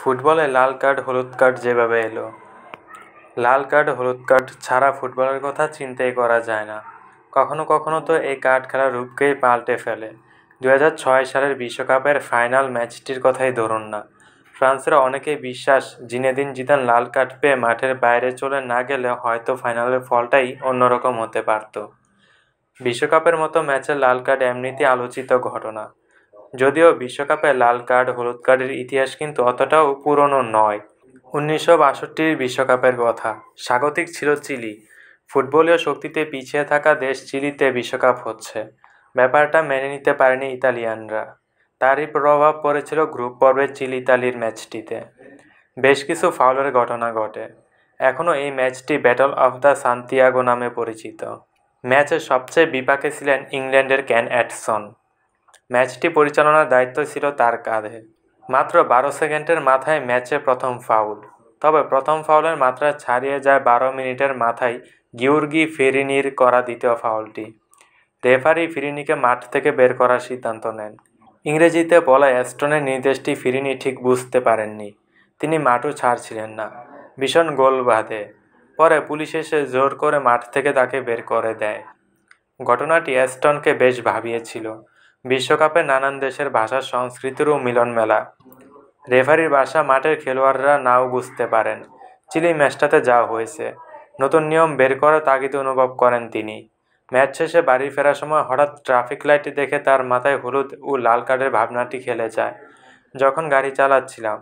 ফুটবলে লাল কার্ড হলুদ কার্ড যেভাবে এলো লাল কার্ড হলুদ কার্ড ছাড়া ফুটবলের কথা চিন্তাই করা যায় না কখনো কখনো তো এই কার্ড খেলার রূপকেই পাল্টে ফেলে দু সালের বিশ্বকাপের ফাইনাল ম্যাচটির কথাই ধরুন না ফ্রান্সের অনেকেই বিশ্বাস দিন জিতান লাল কার্ড পেয়ে মাঠের বাইরে চলে না গেলে হয়তো ফাইনালের ফলটাই অন্যরকম হতে পারত বিশ্বকাপের মতো ম্যাচে লাল কার্ড এমনিতে আলোচিত ঘটনা যদিও বিশ্বকাপে লাল কার্ড হলুদ কার্ডের ইতিহাস কিন্তু অতটাও পুরনো নয় উনিশশো বাষট্টির বিশ্বকাপের কথা স্বাগতিক ছিল চিলি ফুটবলীয় শক্তিতে পিছিয়ে থাকা দেশ চিলিতে বিশ্বকাপ হচ্ছে ব্যাপারটা মেনে নিতে পারেনি ইতালিয়ানরা তারই প্রভাব পড়েছিল গ্রুপ পর্বে চিলি ইতালির ম্যাচটিতে বেশ কিছু ফাউলের ঘটনা ঘটে এখনও এই ম্যাচটি ব্যাটল অফ দ্য সান্তিয়াগো নামে পরিচিত ম্যাচের সবচেয়ে বিপাকে ছিলেন ইংল্যান্ডের ক্যান অ্যাটসন ম্যাচটি পরিচালনার দায়িত্ব ছিল তার কাঁধে মাত্র বারো সেকেন্ডের মাথায় ম্যাচে প্রথম ফাউল তবে প্রথম ফাউলের মাত্রা ছাড়িয়ে যায় বারো মিনিটের মাথায় গিউর্গি ফিরিনির করা দ্বিতীয় ফাউলটি রেফারি ফিরিনিকে মাঠ থেকে বের করার সিদ্ধান্ত নেন ইংরেজিতে বলা অ্যাস্টনের নির্দেশটি ফিরিনি ঠিক বুঝতে পারেননি তিনি মাঠও ছাড়ছিলেন না ভীষণ গোল বাঁধে পরে পুলিশ এসে জোর করে মাঠ থেকে তাকে বের করে দেয় ঘটনাটি অ্যাস্টনকে বেশ ভাবিয়েছিল বিশ্বকাপে নানান দেশের ভাষার সংস্কৃতিরও মিলন মেলা রেফারির ভাষা মাঠের খেলোয়াড়রা নাও বুঝতে পারেন চিলি ম্যাচটাতে যাওয়া হয়েছে নতুন নিয়ম বের করার তাগিদ অনুভব করেন তিনি ম্যাচ শেষে বাড়ি ফেরার সময় হঠাৎ ট্রাফিক লাইটটি দেখে তার মাথায় হলুদ ও লাল কার্ডের ভাবনাটি খেলে যায় যখন গাড়ি চালাচ্ছিলাম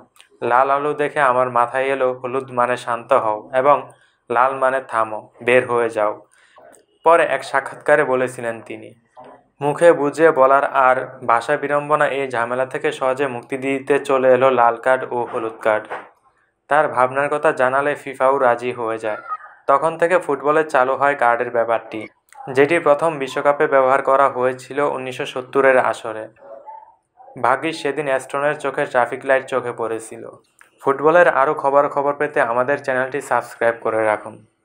লাল আলো দেখে আমার মাথায় এলো হলুদ মানে শান্ত হও এবং লাল মানে থামো বের হয়ে যাও পরে এক সাক্ষাৎকারে বলেছিলেন তিনি মুখে বুঝে বলার আর ভাষা বিড়ম্বনা এই ঝামেলা থেকে সহজে মুক্তি দিতে চলে এলো লাল কার্ড ও হলুদ কার্ড তার ভাবনার কথা জানালে ফিফাও রাজি হয়ে যায় তখন থেকে ফুটবলে চালু হয় কার্ডের ব্যাপারটি যেটি প্রথম বিশ্বকাপে ব্যবহার করা হয়েছিল উনিশশো সত্তরের আসরে ভাগ্যিস সেদিন অ্যাস্ট্রনের চোখে ট্রাফিক লাইট চোখে পড়েছিল ফুটবলের আরও খবর খবর পেতে আমাদের চ্যানেলটি সাবস্ক্রাইব করে রাখুন